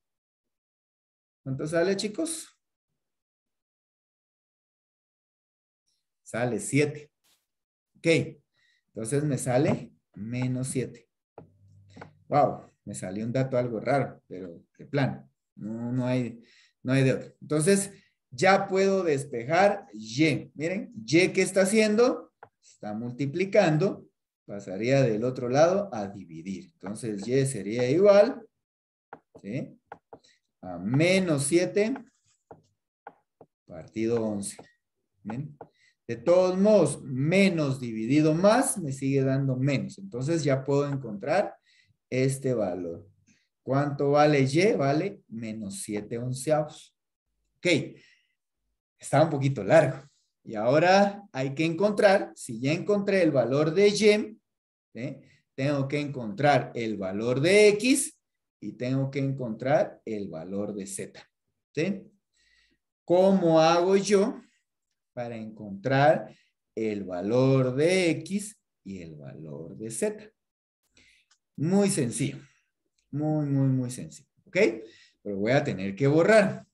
A: ¿Cuánto sale, chicos? Sale 7. Ok. Entonces me sale menos 7. Wow, me salió un dato algo raro, pero de plan. no, hay, no hay de otro. Entonces, ya puedo despejar Y. Miren, Y que está haciendo, está multiplicando, pasaría del otro lado a dividir. Entonces, Y sería igual a menos 7 partido 11. ¿Bien? De todos modos, menos dividido más me sigue dando menos. Entonces ya puedo encontrar este valor. ¿Cuánto vale Y? Vale menos 7 onceavos. Ok, está un poquito largo. Y ahora hay que encontrar, si ya encontré el valor de Y, tengo que encontrar el valor de X y tengo que encontrar el valor de Z. ¿sí? ¿Cómo hago yo para encontrar el valor de X y el valor de Z. Muy sencillo. Muy, muy, muy sencillo. ¿Ok? Pero voy a tener que borrar.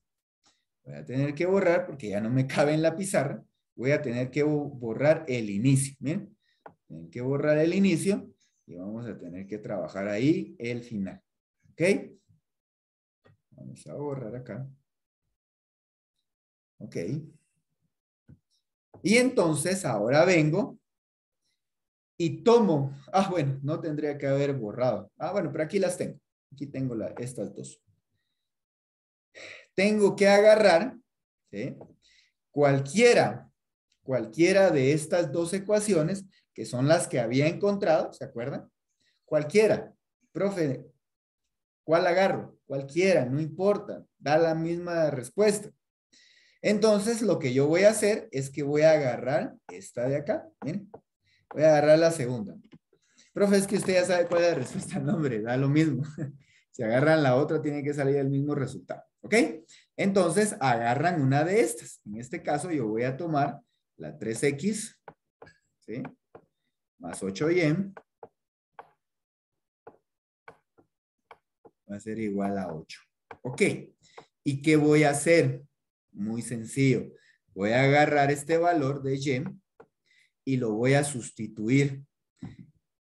A: Voy a tener que borrar porque ya no me cabe en la pizarra. Voy a tener que borrar el inicio. Miren, tienen que borrar el inicio y vamos a tener que trabajar ahí el final. ¿Ok? Vamos a borrar acá. Ok. Y entonces ahora vengo y tomo, ah, bueno, no tendría que haber borrado. Ah, bueno, pero aquí las tengo. Aquí tengo la, estas dos. Tengo que agarrar cualquiera, cualquiera de estas dos ecuaciones, que son las que había encontrado, ¿se acuerdan? Cualquiera. Profe, ¿cuál agarro? Cualquiera, no importa, da la misma respuesta. Entonces, lo que yo voy a hacer es que voy a agarrar esta de acá. Miren, voy a agarrar la segunda. Profe, es que usted ya sabe cuál es la respuesta nombre, da lo mismo. Si agarran la otra, tiene que salir el mismo resultado. ¿Ok? Entonces, agarran una de estas. En este caso, yo voy a tomar la 3X, ¿sí? Más 8Y. Va a ser igual a 8. ¿Ok? ¿Y qué voy a hacer? Muy sencillo. Voy a agarrar este valor de y y lo voy a sustituir.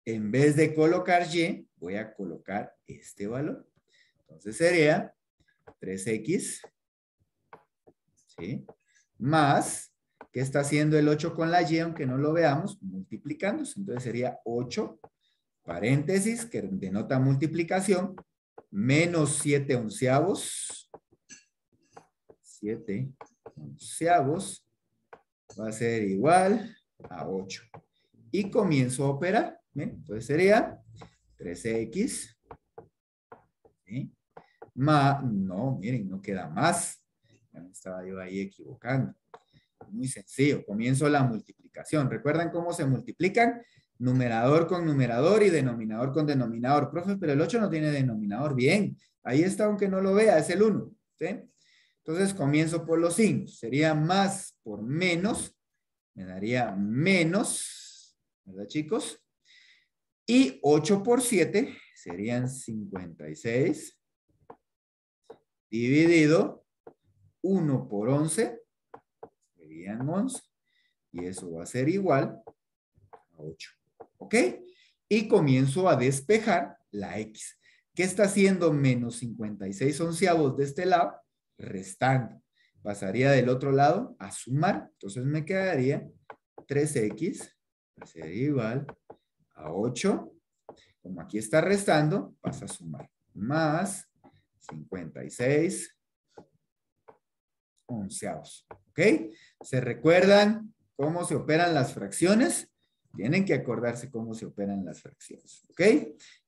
A: En vez de colocar y, voy a colocar este valor. Entonces sería 3x ¿sí? más, ¿qué está haciendo el 8 con la y, aunque no lo veamos? Multiplicándose. Entonces sería 8, paréntesis, que denota multiplicación, menos 7 onceavos, 7 onceavos va a ser igual a 8. Y comienzo a operar. ¿ven? Entonces sería 13 x más, no, miren, no queda más. estaba yo ahí equivocando. Muy sencillo, comienzo la multiplicación. ¿Recuerdan cómo se multiplican? Numerador con numerador y denominador con denominador. Profe, pero el 8 no tiene denominador. Bien, ahí está aunque no lo vea, es el 1. ¿sí? Entonces comienzo por los signos. Sería más por menos. Me daría menos, ¿verdad chicos? Y 8 por 7 serían 56. Dividido 1 por 11 serían 11. Y eso va a ser igual a 8. ¿Ok? Y comienzo a despejar la X. ¿Qué está haciendo menos 56 onceavos de este lado? restando. Pasaría del otro lado a sumar. Entonces me quedaría 3x sería igual a 8. Como aquí está restando, pasa a sumar. Más 56 onceavos. ¿Ok? ¿Se recuerdan cómo se operan las fracciones? Tienen que acordarse cómo se operan las fracciones. ¿Ok?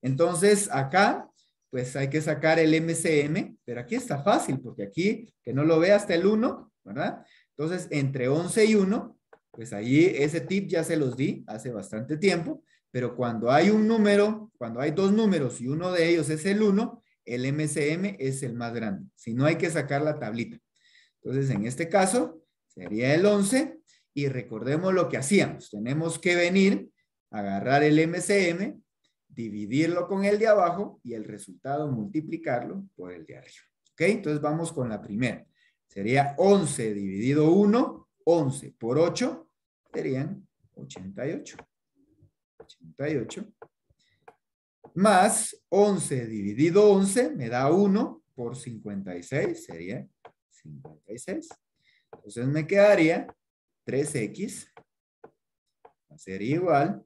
A: Entonces, acá pues hay que sacar el MCM, pero aquí está fácil, porque aquí, que no lo ve hasta el 1, ¿verdad? Entonces, entre 11 y 1, pues ahí ese tip ya se los di hace bastante tiempo, pero cuando hay un número, cuando hay dos números y uno de ellos es el 1, el MCM es el más grande, si no hay que sacar la tablita. Entonces, en este caso, sería el 11, y recordemos lo que hacíamos, tenemos que venir, agarrar el MCM, dividirlo con el de abajo y el resultado multiplicarlo por el de arriba. ¿Ok? Entonces vamos con la primera. Sería 11 dividido 1, 11 por 8 serían 88. 88 más 11 dividido 11 me da 1 por 56 sería 56. Entonces me quedaría 3x va a ser igual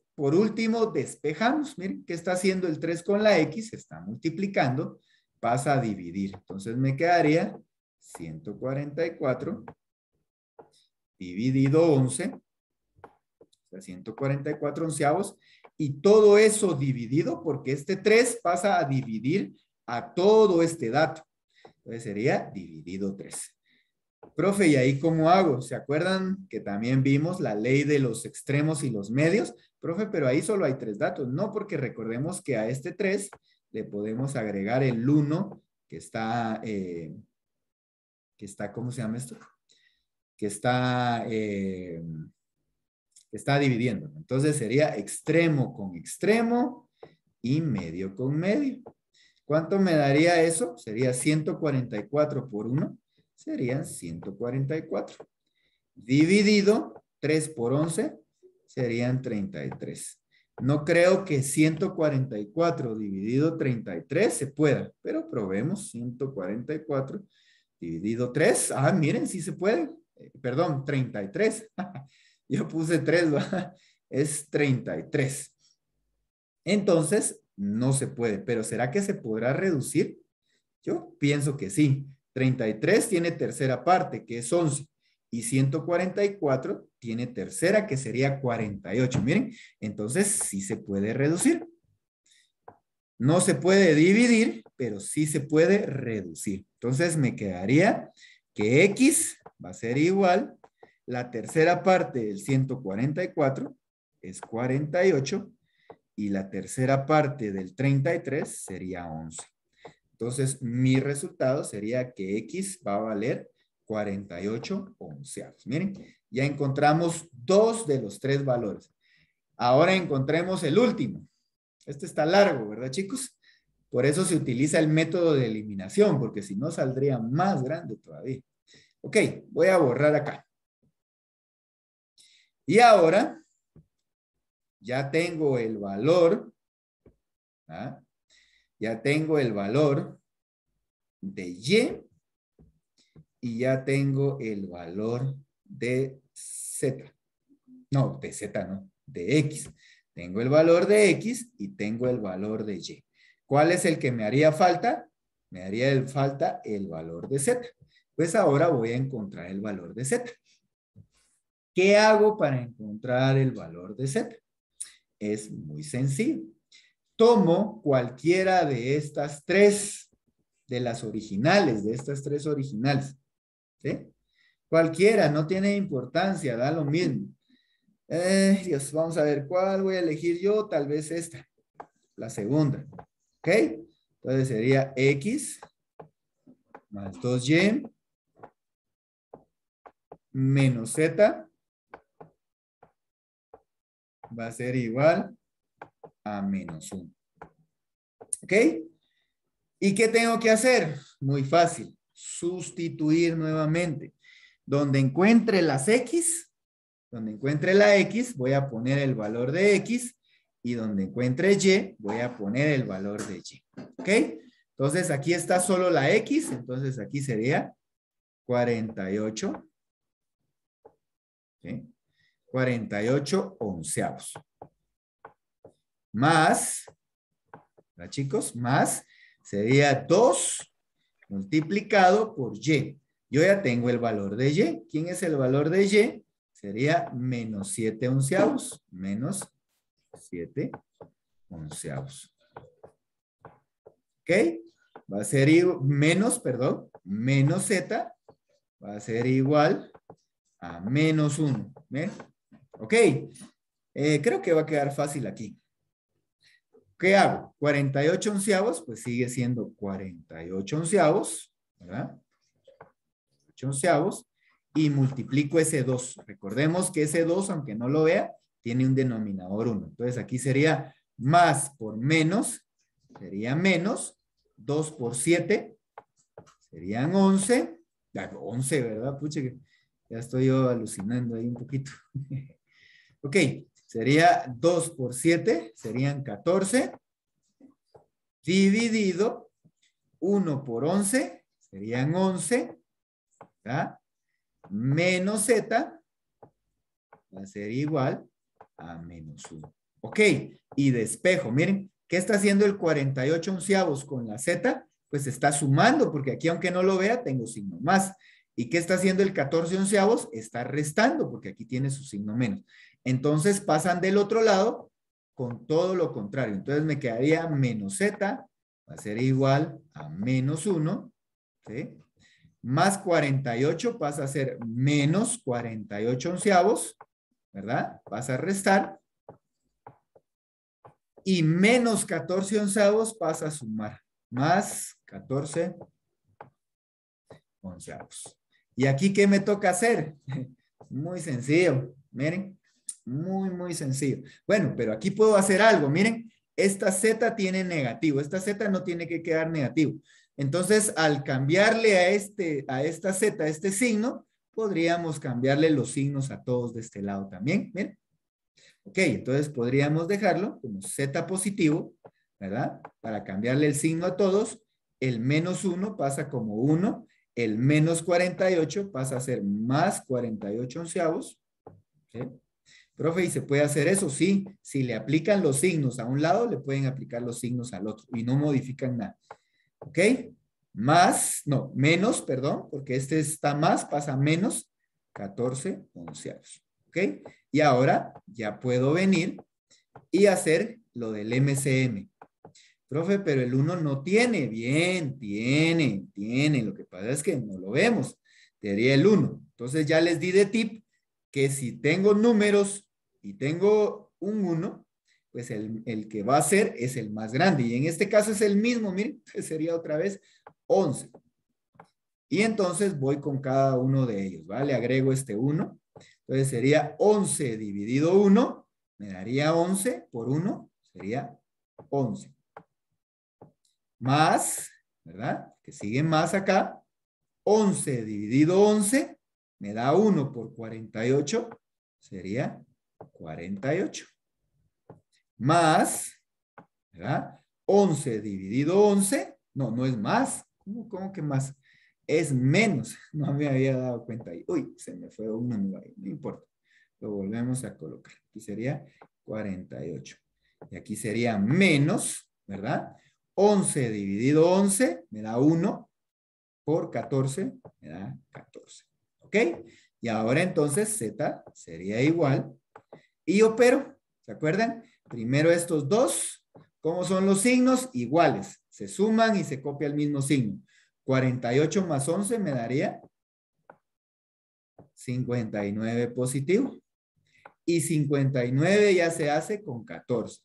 A: Por último, despejamos. Miren, ¿qué está haciendo el 3 con la X? Se está multiplicando. Pasa a dividir. Entonces me quedaría 144 dividido 11. O sea, 144 onceavos. Y todo eso dividido, porque este 3 pasa a dividir a todo este dato. Entonces sería dividido 3. Profe, ¿y ahí cómo hago? ¿Se acuerdan que también vimos la ley de los extremos y los medios? Profe, pero ahí solo hay tres datos. No, porque recordemos que a este tres le podemos agregar el 1 que está, eh, que está, ¿cómo se llama esto? Que está, eh, está dividiendo. Entonces sería extremo con extremo y medio con medio. ¿Cuánto me daría eso? Sería 144 por 1 serían 144. Dividido 3 por 11 serían 33. No creo que 144 dividido 33 se pueda, pero probemos 144 dividido 3. Ah, miren, sí se puede. Eh, perdón, 33. Yo puse 3, es 33. Entonces, no se puede, pero ¿será que se podrá reducir? Yo pienso que sí. 33 tiene tercera parte, que es 11. Y 144 tiene tercera, que sería 48. Miren, entonces sí se puede reducir. No se puede dividir, pero sí se puede reducir. Entonces me quedaría que X va a ser igual la tercera parte del 144 es 48 y la tercera parte del 33 sería 11. Entonces, mi resultado sería que X va a valer 48 onceavos. Miren, ya encontramos dos de los tres valores. Ahora encontremos el último. Este está largo, ¿verdad, chicos? Por eso se utiliza el método de eliminación, porque si no saldría más grande todavía. Ok, voy a borrar acá. Y ahora, ya tengo el valor ya tengo el valor de Y y ya tengo el valor de Z. No, de Z no, de X. Tengo el valor de X y tengo el valor de Y. ¿Cuál es el que me haría falta? Me haría falta el valor de Z. Pues ahora voy a encontrar el valor de Z. ¿Qué hago para encontrar el valor de Z? Es muy sencillo tomo cualquiera de estas tres, de las originales, de estas tres originales. ¿sí? Cualquiera, no tiene importancia, da lo mismo. Eh, Dios, vamos a ver cuál voy a elegir yo, tal vez esta, la segunda. ¿Ok? Entonces sería X más 2Y menos Z va a ser igual a menos 1. ¿Ok? ¿Y qué tengo que hacer? Muy fácil. Sustituir nuevamente. Donde encuentre las X, donde encuentre la X, voy a poner el valor de X. Y donde encuentre Y, voy a poner el valor de Y. ¿Ok? Entonces aquí está solo la X. Entonces aquí sería 48. ¿Ok? 48 onceavos más, ¿verdad, chicos? Más sería 2 multiplicado por y. Yo ya tengo el valor de y. ¿Quién es el valor de y? Sería menos 7 onceavos. Menos 7 onceavos. ¿Ok? Va a ser menos, perdón, menos z va a ser igual a menos 1. ¿Ven? ¿Ok? Eh, creo que va a quedar fácil aquí. ¿Qué hago? 48 onceavos, pues sigue siendo 48 onceavos, ¿verdad? 8 onceavos, y multiplico ese 2. Recordemos que ese 2, aunque no lo vea, tiene un denominador 1. Entonces aquí sería más por menos, sería menos, 2 por 7, serían 11, 11, ¿verdad? Puche, ya estoy yo alucinando ahí un poquito. ok, Sería 2 por 7, serían 14, dividido 1 por 11, serían 11, menos z va a ser igual a menos 1. Ok, y despejo, miren, ¿qué está haciendo el 48 onceavos con la z? Pues está sumando, porque aquí aunque no lo vea, tengo signo más. ¿Y qué está haciendo el 14 onceavos? Está restando, porque aquí tiene su signo menos. Entonces pasan del otro lado con todo lo contrario. Entonces me quedaría menos z, va a ser igual a menos 1, ¿sí? Más 48 pasa a ser menos 48 onceavos, ¿verdad? Vas a restar. Y menos 14 onceavos pasa a sumar. Más 14 onceavos. ¿Y aquí qué me toca hacer? Muy sencillo. Miren, muy, muy sencillo. Bueno, pero aquí puedo hacer algo. Miren, esta Z tiene negativo. Esta Z no tiene que quedar negativo. Entonces, al cambiarle a, este, a esta Z, este signo, podríamos cambiarle los signos a todos de este lado también. Miren. Ok, entonces podríamos dejarlo como Z positivo, ¿verdad? Para cambiarle el signo a todos, el menos 1 pasa como 1, el menos 48 pasa a ser más 48 onceavos. ¿okay? Profe, ¿y se puede hacer eso? Sí, si le aplican los signos a un lado, le pueden aplicar los signos al otro y no modifican nada. ¿Ok? Más, no, menos, perdón, porque este está más, pasa menos 14 onceados, ¿Ok? Y ahora ya puedo venir y hacer lo del MCM. Profe, pero el 1 no tiene. Bien, tiene, tiene. Lo que pasa es que no lo vemos. Sería el 1. Entonces ya les di de tip que si tengo números y tengo un 1, pues el, que va a ser es el más grande. Y en este caso es el mismo, miren, sería otra vez 11. Y entonces voy con cada uno de ellos, ¿vale? Agrego este 1. Entonces sería 11 dividido 1, me daría 11 por 1, sería 11. Más, ¿verdad? Que sigue más acá. 11 dividido 11 me da 1 por 48, sería 48. Más, ¿verdad? 11 dividido 11. No, no es más. ¿Cómo, cómo que más? Es menos. No me había dado cuenta ahí. Uy, se me fue uno. No, no importa. Lo volvemos a colocar. Aquí sería 48. Y aquí sería menos, ¿verdad? 11 dividido 11 me da 1 por 14 me da 14. ¿Ok? Y ahora entonces Z sería igual y opero. ¿Se acuerdan? Primero estos dos. ¿Cómo son los signos? Iguales. Se suman y se copia el mismo signo. 48 más 11 me daría 59 positivo. Y 59 ya se hace con 14.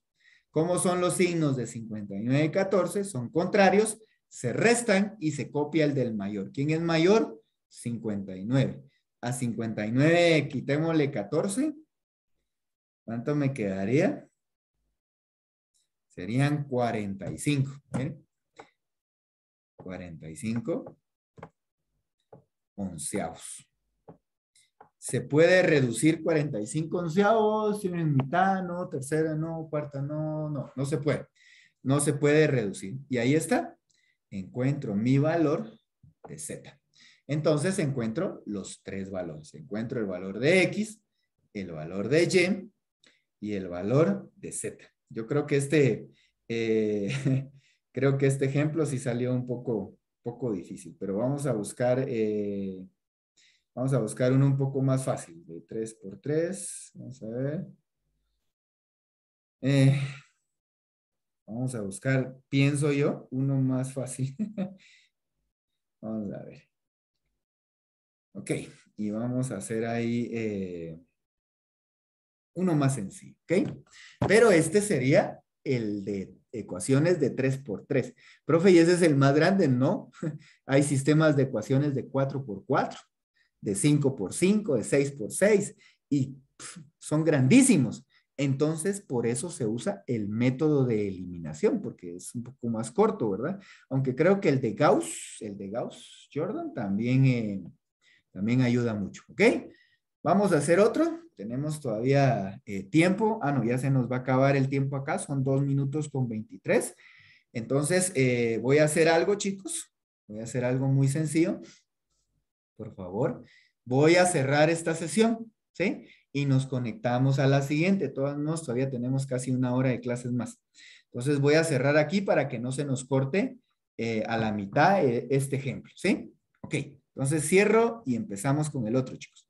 A: ¿Cómo son los signos de 59 y 14? Son contrarios, se restan y se copia el del mayor. ¿Quién es mayor? 59. A 59 quitémosle 14 ¿Cuánto me quedaría? Serían 45. 45 onceavos. Se puede reducir 45 onceavos, si mitad, no, tercera, no, cuarta, no, no, no se puede. No se puede reducir. Y ahí está. Encuentro mi valor de Z. Entonces encuentro los tres valores. Encuentro el valor de X, el valor de Y y el valor de Z. Yo creo que este, eh, creo que este ejemplo sí salió un poco, poco difícil, pero vamos a buscar, eh, vamos a buscar uno un poco más fácil, de 3 por 3, vamos a ver. Eh, vamos a buscar, pienso yo, uno más fácil. vamos a ver. Ok, y vamos a hacer ahí uno más sencillo, ¿ok? Pero este sería el de ecuaciones de 3x3. Profe, y ese es el más grande, ¿no? Hay sistemas de ecuaciones de 4x4, de 5x5, de 6x6, y son grandísimos. Entonces, por eso se usa el método de eliminación, porque es un poco más corto, ¿verdad? Aunque creo que el de Gauss, el de Gauss, Jordan, también, eh, también ayuda mucho, ¿ok? Vamos a hacer otro. Tenemos todavía eh, tiempo. Ah, no, ya se nos va a acabar el tiempo acá. Son dos minutos con veintitrés. Entonces, eh, voy a hacer algo, chicos. Voy a hacer algo muy sencillo. Por favor. Voy a cerrar esta sesión, ¿sí? Y nos conectamos a la siguiente. Todos nos, todavía tenemos casi una hora de clases más. Entonces, voy a cerrar aquí para que no se nos corte eh, a la mitad este ejemplo, ¿sí? Ok. Entonces, cierro y empezamos con el otro, chicos.